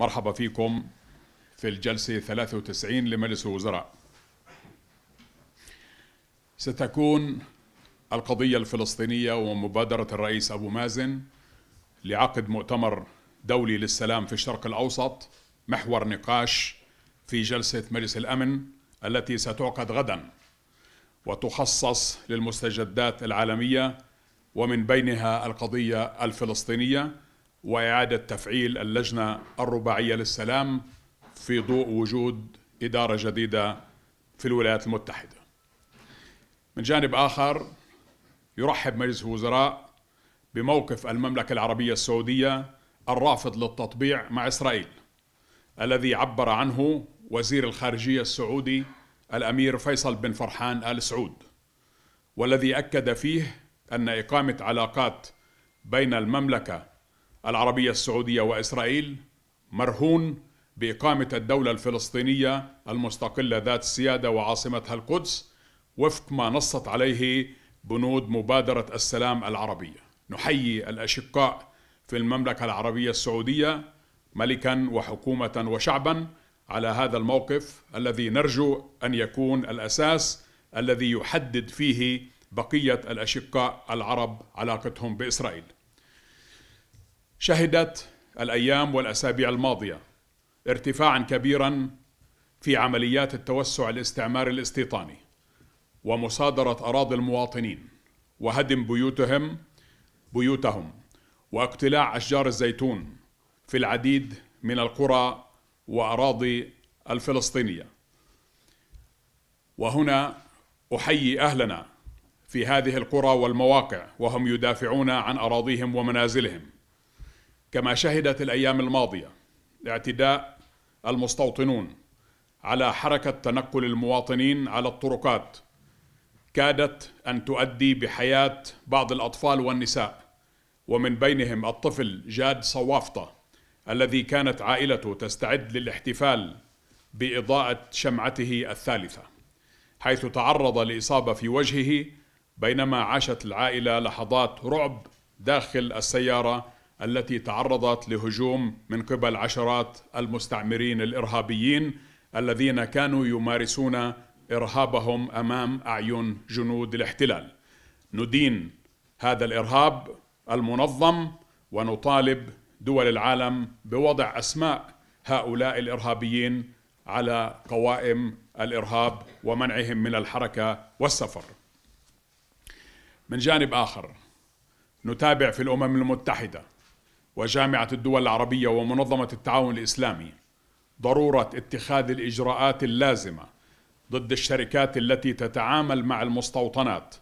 مرحبا فيكم في الجلسة 93 لمجلس الوزراء ستكون القضية الفلسطينية ومبادرة الرئيس أبو مازن لعقد مؤتمر دولي للسلام في الشرق الأوسط محور نقاش في جلسة مجلس الأمن التي ستعقد غدا وتخصص للمستجدات العالمية ومن بينها القضية الفلسطينية وإعادة تفعيل اللجنة الرباعية للسلام في ضوء وجود إدارة جديدة في الولايات المتحدة من جانب آخر يرحب مجلس الوزراء بموقف المملكة العربية السعودية الرافض للتطبيع مع إسرائيل الذي عبر عنه وزير الخارجية السعودي الأمير فيصل بن فرحان آل سعود والذي أكد فيه أن إقامة علاقات بين المملكة العربية السعودية وإسرائيل مرهون بإقامة الدولة الفلسطينية المستقلة ذات السيادة وعاصمتها القدس وفق ما نصت عليه بنود مبادرة السلام العربية نحيي الأشقاء في المملكة العربية السعودية ملكا وحكومة وشعبا على هذا الموقف الذي نرجو أن يكون الأساس الذي يحدد فيه بقية الأشقاء العرب علاقتهم بإسرائيل شهدت الايام والاسابيع الماضيه ارتفاعا كبيرا في عمليات التوسع الاستعماري الاستيطاني ومصادره اراضي المواطنين وهدم بيوتهم بيوتهم واقتلاع اشجار الزيتون في العديد من القرى واراضي الفلسطينيه وهنا احيي اهلنا في هذه القرى والمواقع وهم يدافعون عن اراضيهم ومنازلهم كما شهدت الأيام الماضية اعتداء المستوطنون على حركة تنقل المواطنين على الطرقات كادت أن تؤدي بحياة بعض الأطفال والنساء ومن بينهم الطفل جاد صوافطة الذي كانت عائلته تستعد للاحتفال بإضاءة شمعته الثالثة حيث تعرض لإصابة في وجهه بينما عاشت العائلة لحظات رعب داخل السيارة التي تعرضت لهجوم من قبل عشرات المستعمرين الارهابيين الذين كانوا يمارسون ارهابهم امام اعين جنود الاحتلال. ندين هذا الارهاب المنظم ونطالب دول العالم بوضع اسماء هؤلاء الارهابيين على قوائم الارهاب ومنعهم من الحركه والسفر. من جانب اخر نتابع في الامم المتحده وجامعة الدول العربية ومنظمة التعاون الإسلامي ضرورة اتخاذ الإجراءات اللازمة ضد الشركات التي تتعامل مع المستوطنات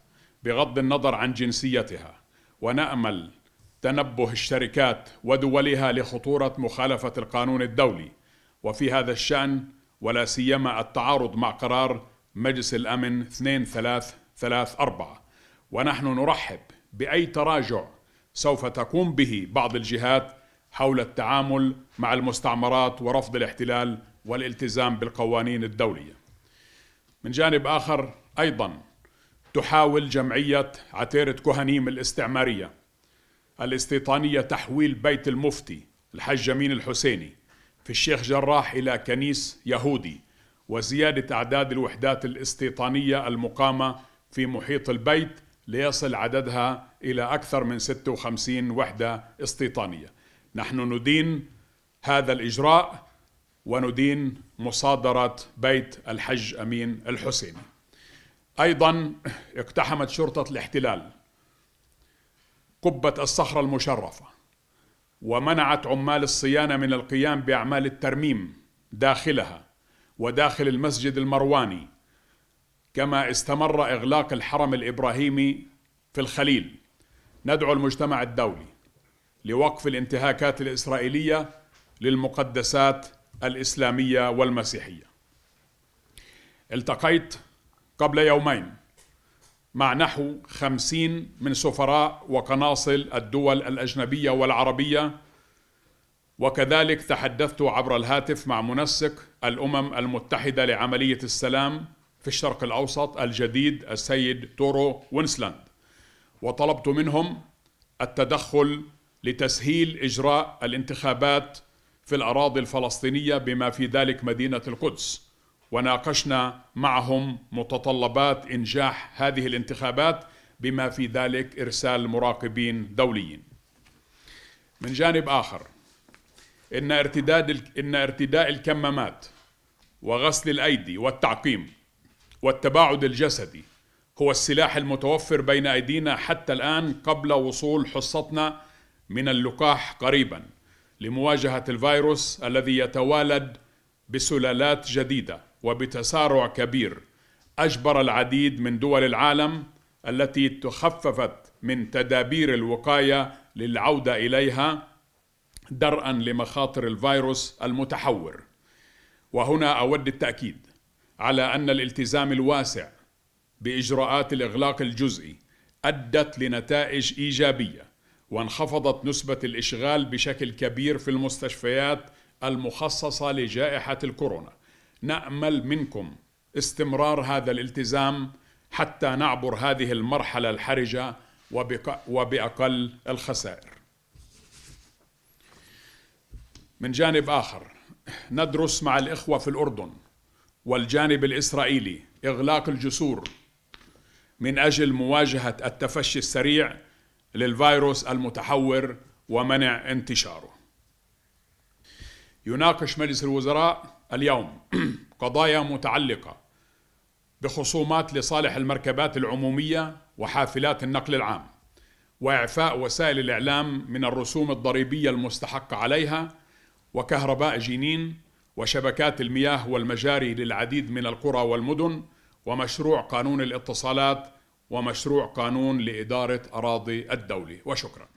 بغض النظر عن جنسيتها ونأمل تنبه الشركات ودولها لخطورة مخالفة القانون الدولي وفي هذا الشأن ولا سيما التعارض مع قرار مجلس الأمن 2334 ونحن نرحب بأي تراجع سوف تقوم به بعض الجهات حول التعامل مع المستعمرات ورفض الاحتلال والالتزام بالقوانين الدوليه. من جانب اخر ايضا تحاول جمعيه عتيره كهنيم الاستعماريه الاستيطانيه تحويل بيت المفتي الحج امين الحسيني في الشيخ جراح الى كنيس يهودي وزياده اعداد الوحدات الاستيطانيه المقامه في محيط البيت ليصل عددها إلى أكثر من 56 وحدة استيطانية نحن ندين هذا الإجراء وندين مصادرة بيت الحج أمين الحسيني أيضا اقتحمت شرطة الاحتلال قبة الصخرة المشرفة ومنعت عمال الصيانة من القيام بأعمال الترميم داخلها وداخل المسجد المرواني كما استمر إغلاق الحرم الإبراهيمي في الخليل ندعو المجتمع الدولي لوقف الانتهاكات الإسرائيلية للمقدسات الإسلامية والمسيحية التقيت قبل يومين مع نحو خمسين من سفراء وقناصل الدول الأجنبية والعربية وكذلك تحدثت عبر الهاتف مع منسق الأمم المتحدة لعملية السلام في الشرق الأوسط الجديد السيد تورو وينسلاند وطلبت منهم التدخل لتسهيل إجراء الانتخابات في الأراضي الفلسطينية بما في ذلك مدينة القدس وناقشنا معهم متطلبات إنجاح هذه الانتخابات بما في ذلك إرسال مراقبين دوليين من جانب آخر إن ارتداد إن ارتداء الكمامات وغسل الأيدي والتعقيم والتباعد الجسدي هو السلاح المتوفر بين ايدينا حتى الان قبل وصول حصتنا من اللقاح قريبا لمواجهه الفيروس الذي يتوالد بسلالات جديده وبتسارع كبير اجبر العديد من دول العالم التي تخففت من تدابير الوقايه للعوده اليها درءا لمخاطر الفيروس المتحور وهنا اود التاكيد على أن الالتزام الواسع بإجراءات الإغلاق الجزئي أدت لنتائج إيجابية وانخفضت نسبة الإشغال بشكل كبير في المستشفيات المخصصة لجائحة الكورونا نأمل منكم استمرار هذا الالتزام حتى نعبر هذه المرحلة الحرجة وبأقل الخسائر من جانب آخر ندرس مع الإخوة في الأردن والجانب الإسرائيلي إغلاق الجسور من أجل مواجهة التفشي السريع للفيروس المتحور ومنع انتشاره يناقش مجلس الوزراء اليوم قضايا متعلقة بخصومات لصالح المركبات العمومية وحافلات النقل العام وإعفاء وسائل الإعلام من الرسوم الضريبية المستحقة عليها وكهرباء جنين وشبكات المياه والمجاري للعديد من القرى والمدن ومشروع قانون الاتصالات ومشروع قانون لإدارة أراضي الدولة وشكرا